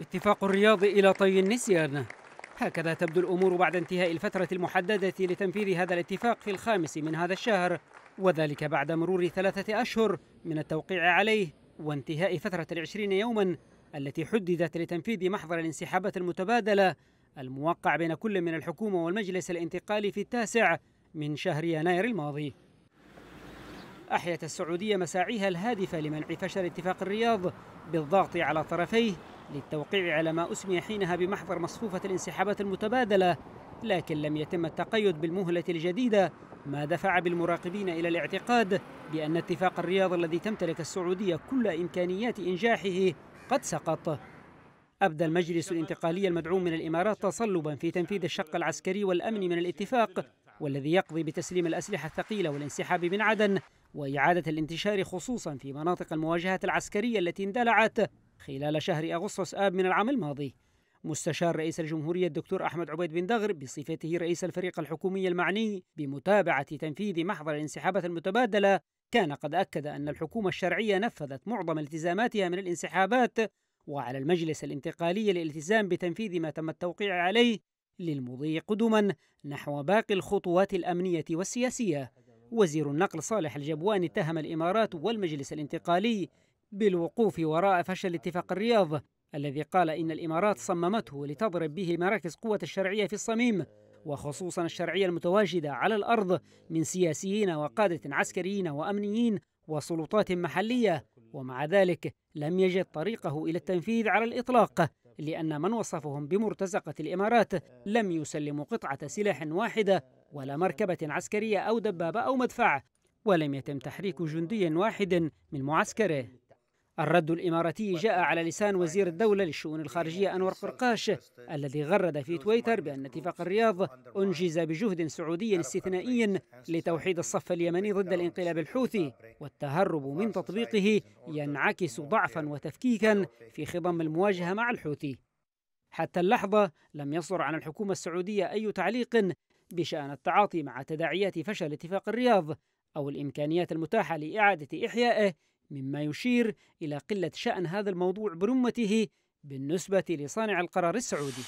اتفاق الرياض إلى طي النسيان هكذا تبدو الأمور بعد انتهاء الفترة المحددة لتنفيذ هذا الاتفاق في الخامس من هذا الشهر وذلك بعد مرور ثلاثة أشهر من التوقيع عليه وانتهاء فترة العشرين يوما التي حددت لتنفيذ محضر الانسحابات المتبادلة الموقع بين كل من الحكومة والمجلس الانتقالي في التاسع من شهر يناير الماضي أحيت السعودية مساعيها الهادفة لمنع فشل اتفاق الرياض بالضغط على طرفيه للتوقيع على ما أسمي حينها بمحضر مصفوفة الانسحابات المتبادلة لكن لم يتم التقيد بالمهلة الجديدة ما دفع بالمراقبين إلى الاعتقاد بأن اتفاق الرياض الذي تمتلك السعودية كل إمكانيات إنجاحه قد سقط أبدى المجلس الانتقالي المدعوم من الإمارات تصلبا في تنفيذ الشق العسكري والأمن من الاتفاق والذي يقضي بتسليم الأسلحة الثقيلة والانسحاب من عدن وإعادة الانتشار خصوصا في مناطق المواجهة العسكرية التي اندلعت خلال شهر أغسطس آب من العام الماضي مستشار رئيس الجمهورية الدكتور أحمد عبيد بن دغر بصفته رئيس الفريق الحكومي المعني بمتابعة تنفيذ محضر الانسحابات المتبادلة كان قد أكد أن الحكومة الشرعية نفذت معظم التزاماتها من الانسحابات وعلى المجلس الانتقالي الالتزام بتنفيذ ما تم التوقيع عليه للمضي قدما نحو باقي الخطوات الأمنية والسياسية وزير النقل صالح الجبوان اتهم الإمارات والمجلس الانتقالي بالوقوف وراء فشل اتفاق الرياض الذي قال إن الإمارات صممته لتضرب به مراكز قوة الشرعية في الصميم وخصوصا الشرعية المتواجدة على الأرض من سياسيين وقادة عسكريين وأمنيين وسلطات محلية ومع ذلك لم يجد طريقه إلى التنفيذ على الإطلاق لأن من وصفهم بمرتزقة الإمارات لم يسلموا قطعة سلاح واحدة ولا مركبة عسكرية أو دبابة أو مدفع ولم يتم تحريك جندي واحد من معسكره الرد الإماراتي جاء على لسان وزير الدولة للشؤون الخارجية أنور قرقاش الذي غرد في تويتر بأن اتفاق الرياض أنجز بجهد سعودي استثنائي لتوحيد الصف اليمني ضد الانقلاب الحوثي والتهرب من تطبيقه ينعكس ضعفا وتفكيكا في خضم المواجهة مع الحوثي حتى اللحظة لم يصدر عن الحكومة السعودية أي تعليق بشأن التعاطي مع تداعيات فشل اتفاق الرياض أو الإمكانيات المتاحة لإعادة إحيائه مما يشير إلى قلة شأن هذا الموضوع برمته بالنسبة لصانع القرار السعودي